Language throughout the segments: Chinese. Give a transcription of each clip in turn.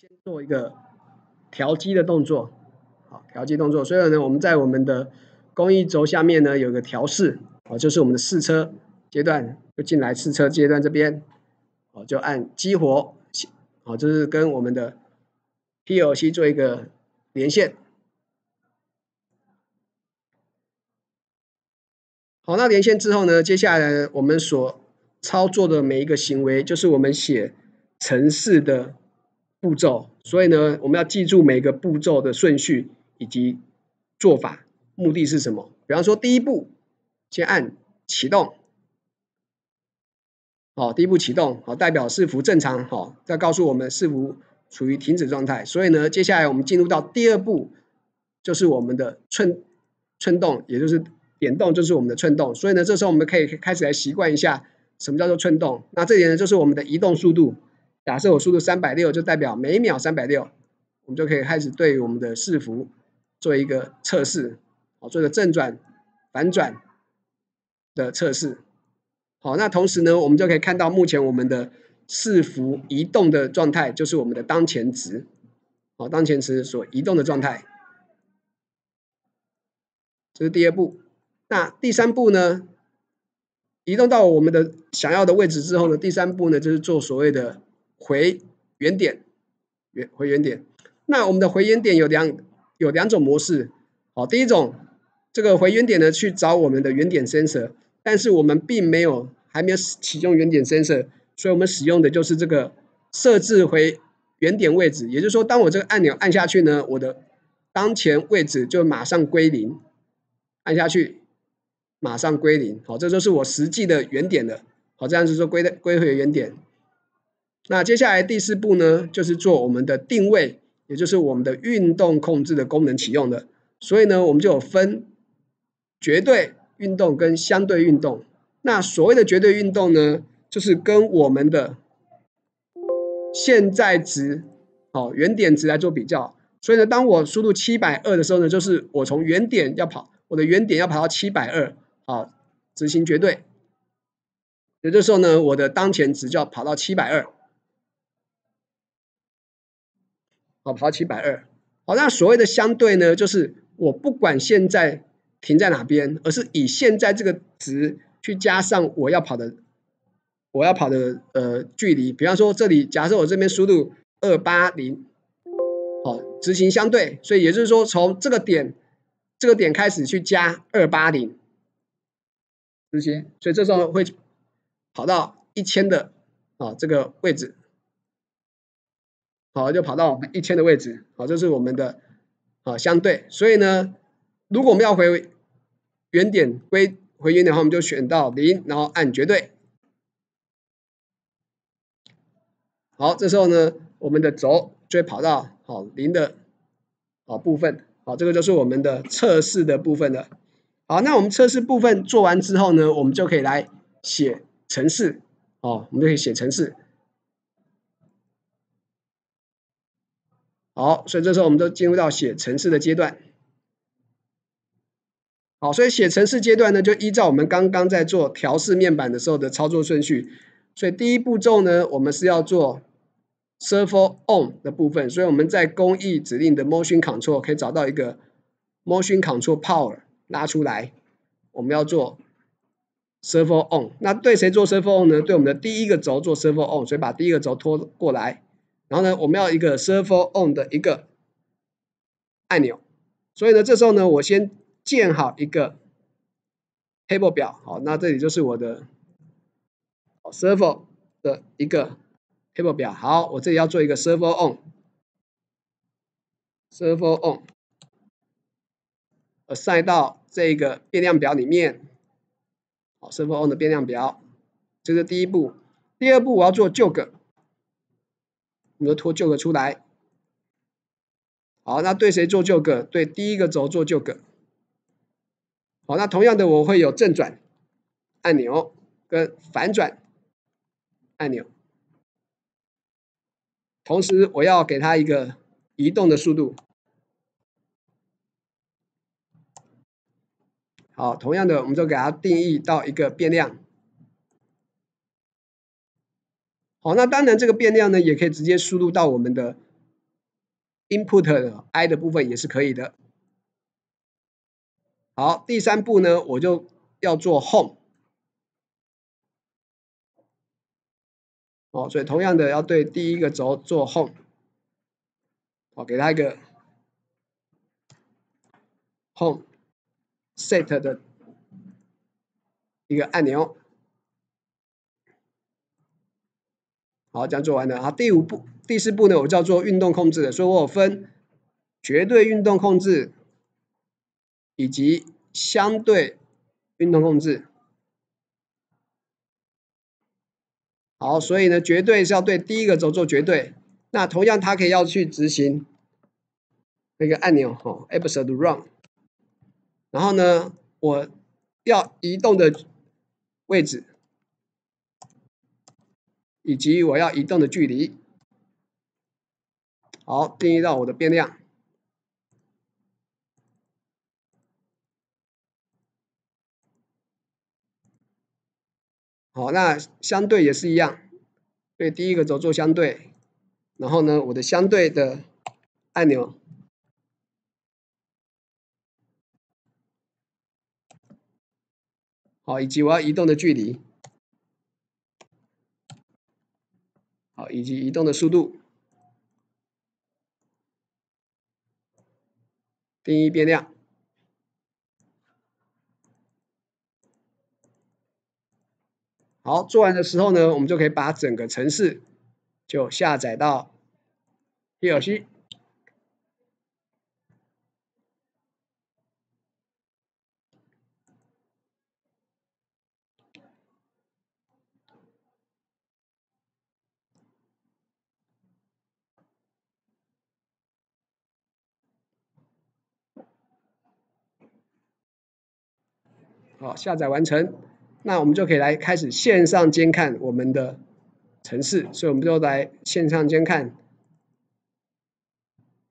先做一个调机的动作，好，调机动作。所以呢，我们在我们的工艺轴下面呢有个调试，啊，就是我们的试车阶段，就进来试车阶段这边，哦，就按激活，哦，就是跟我们的 PLC 做一个连线。好，那连线之后呢，接下来我们所操作的每一个行为，就是我们写程市的。步骤，所以呢，我们要记住每个步骤的顺序以及做法，目的是什么？比方说，第一步先按启动，好，第一步启动，好，代表是否正常，好，再告诉我们是否处于停止状态。所以呢，接下来我们进入到第二步，就是我们的寸寸动，也就是点动，就是我们的寸动。所以呢，这时候我们可以开始来习惯一下，什么叫做寸动？那这里呢，就是我们的移动速度。假设我速度三百六，就代表每秒三百六，我们就可以开始对我们的伺服做一个测试，哦，做一个正转、反转的测试，好，那同时呢，我们就可以看到目前我们的伺服移动的状态，就是我们的当前值，好，当前值所移动的状态，这是第二步。那第三步呢，移动到我们的想要的位置之后呢，第三步呢，就是做所谓的。回原点，原回原点。那我们的回原点有两有两种模式。好，第一种，这个回原点呢，去找我们的原点 sensor，但是我们并没有还没有启用原点 sensor，所以我们使用的就是这个设置回原点位置。也就是说，当我这个按钮按下去呢，我的当前位置就马上归零。按下去，马上归零。好，这就是我实际的原点的。好，这样子说归的归回原点。那接下来第四步呢，就是做我们的定位，也就是我们的运动控制的功能启用的。所以呢，我们就有分绝对运动跟相对运动。那所谓的绝对运动呢，就是跟我们的现在值，哦，原点值来做比较。所以呢，当我输入七百二的时候呢，就是我从原点要跑，我的原点要跑到七百二，好，执行绝对。有的时候呢，我的当前值就要跑到七百二。跑七百二，好，那所谓的相对呢，就是我不管现在停在哪边，而是以现在这个值去加上我要跑的，我要跑的呃距离。比方说，这里假设我这边输入二八零，好，执行相对，所以也就是说，从这个点这个点开始去加二八零，直接，所以这时候会跑到一千的啊这个位置。好，就跑到一千的位置。好，这是我们的啊相对。所以呢，如果我们要回原点，归回原点的话，我们就选到零，然后按绝对。好，这时候呢，我们的轴就会跑到好零的啊部分。好，这个就是我们的测试的部分了。好，那我们测试部分做完之后呢，我们就可以来写程式。哦，我们就可以写程式。好，所以这时候我们都进入到写程序的阶段。好，所以写程式阶段呢，就依照我们刚刚在做调试面板的时候的操作顺序。所以第一步骤呢，我们是要做 servo on 的部分。所以我们在工艺指令的 motion control 可以找到一个 motion control power 拉出来，我们要做 servo on。那对谁做 servo on 呢？对我们的第一个轴做 servo on。所以把第一个轴拖过来。然后呢，我们要一个 server on 的一个按钮，所以呢，这时候呢，我先建好一个 table 表，好，那这里就是我的 server 的一个 table 表，好，我这里要做一个 server on，server on，呃，塞到这个变量表里面，好，server on 的变量表，这是第一步，第二步我要做 jog。你就拖旧了出来。好，那对谁做旧个？对第一个轴做旧个。好，那同样的我会有正转按钮跟反转按钮，同时我要给它一个移动的速度。好，同样的我们就给它定义到一个变量。好，那当然这个变量呢，也可以直接输入到我们的 input 的 i 的部分也是可以的。好，第三步呢，我就要做 home。哦，所以同样的要对第一个轴做 home。好，给它一个 home set 的一个按钮。好，这样做完了啊。第五步、第四步呢，我叫做运动控制的，所以我有分绝对运动控制以及相对运动控制。好，所以呢，绝对是要对第一个轴做绝对。那同样，它可以要去执行那个按钮，e a b s o l u t run。然后呢，我要移动的位置。以及我要移动的距离，好，定义到我的变量。好，那相对也是一样，对第一个轴做相对，然后呢，我的相对的按钮，好，以及我要移动的距离。以及移动的速度，定义变量。好，做完的时候呢，我们就可以把整个程式就下载到第二区。好，下载完成，那我们就可以来开始线上监看我们的城市，所以我们就来线上监看，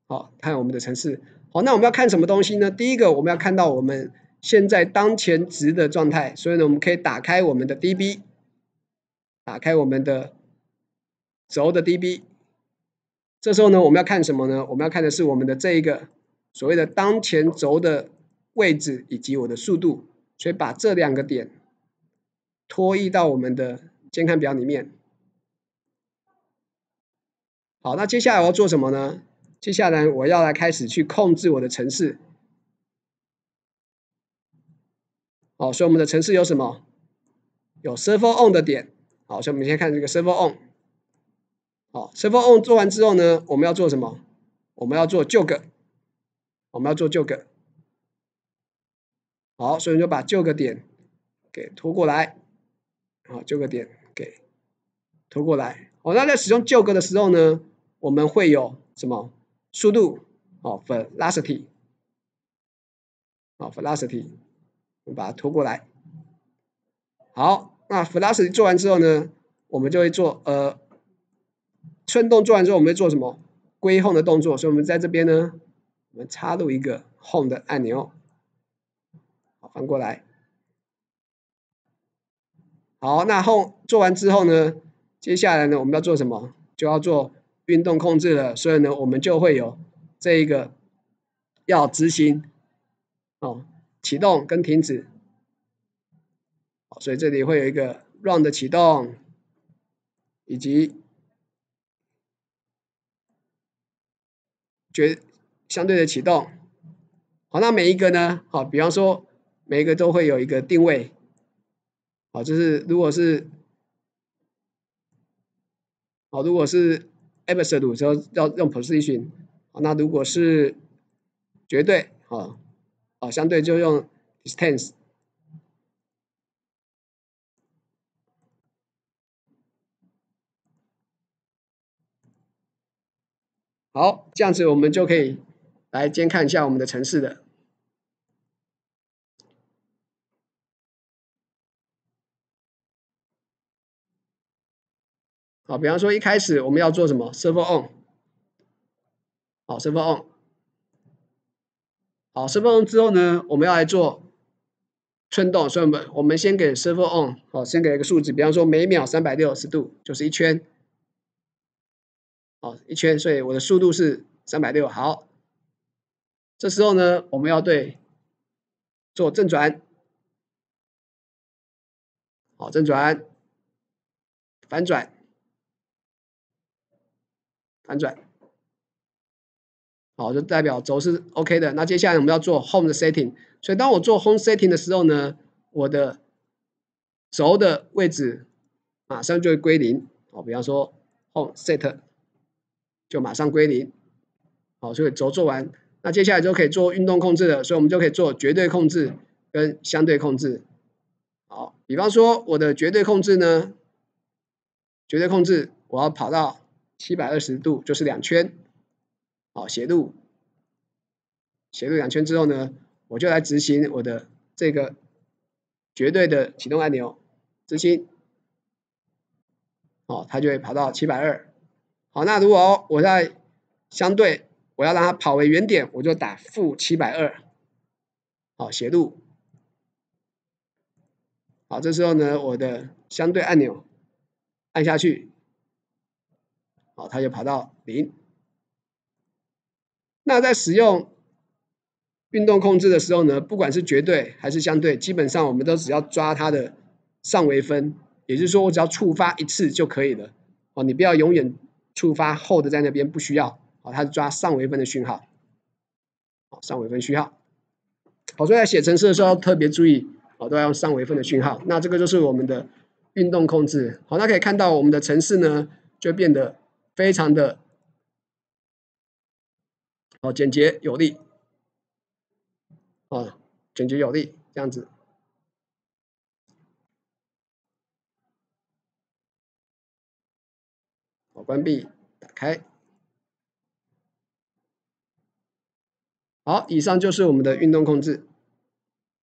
好，看我们的城市。好，那我们要看什么东西呢？第一个，我们要看到我们现在当前值的状态，所以呢，我们可以打开我们的 DB，打开我们的轴的 DB。这时候呢，我们要看什么呢？我们要看的是我们的这一个所谓的当前轴的位置以及我的速度。所以把这两个点拖移到我们的健康表里面。好，那接下来我要做什么呢？接下来我要来开始去控制我的城市。好，所以我们的城市有什么？有 server on 的点。好，所以我们先看这个 server on。好，server on 做完之后呢，我们要做什么？我们要做 jog。我们要做 jog。好，所以就把旧个点给拖过来，好，旧个点给拖过来。好，那在使用旧个的时候呢，我们会有什么速度？哦，velocity，哦，velocity，我们把它拖过来。好，那 velocity 做完之后呢，我们就会做呃，春动做完之后，我们会做什么归 home 的动作？所以我们在这边呢，我们插入一个 home 的按钮。反过来，好，那后做完之后呢？接下来呢，我们要做什么？就要做运动控制了。所以呢，我们就会有这一个要执行哦，启动跟停止。所以这里会有一个 run 的启动，以及绝相对的启动。好，那每一个呢？好，比方说。每一个都会有一个定位，好，就是如果是，好，如果是 absolute，就要用 position，那如果是绝对，啊，啊，相对就用 distance。好，这样子我们就可以来先看一下我们的城市的。好，比方说一开始我们要做什么？s e r v r on，好，s e r v r on，好，s e r v r on 之后呢，我们要来做转动所以我们我们先给 server on，好，先给一个数字，比方说每秒三百六十度，就是一圈，好，一圈。所以我的速度是三百六。好，这时候呢，我们要对做正转，好，正转，反转。反转，好就代表轴是 OK 的。那接下来我们要做 Home 的 setting，所以当我做 Home setting 的时候呢，我的轴的位置马上就会归零。好，比方说 Home set 就马上归零。好，所以轴做完，那接下来就可以做运动控制了。所以我们就可以做绝对控制跟相对控制。好，比方说我的绝对控制呢，绝对控制我要跑到。七百二十度就是两圈，好，斜度，斜度两圈之后呢，我就来执行我的这个绝对的启动按钮，执行，哦，它就会跑到七百二，好，那如果我我在相对，我要让它跑回原点，我就打负七百二，好，斜度，好，这时候呢，我的相对按钮按下去。哦，它就跑到零。那在使用运动控制的时候呢，不管是绝对还是相对，基本上我们都只要抓它的上微分，也就是说我只要触发一次就可以了。哦，你不要永远触发 hold 在那边不需要。哦，它是抓上微分的讯号。上微分讯号。好，所以在写程式的时候特别注意，哦，都要用上微分的讯号。那这个就是我们的运动控制。好，那可以看到我们的程式呢就变得。非常的，好简洁有力，啊，简洁有力，这样子，好关闭，打开，好，以上就是我们的运动控制。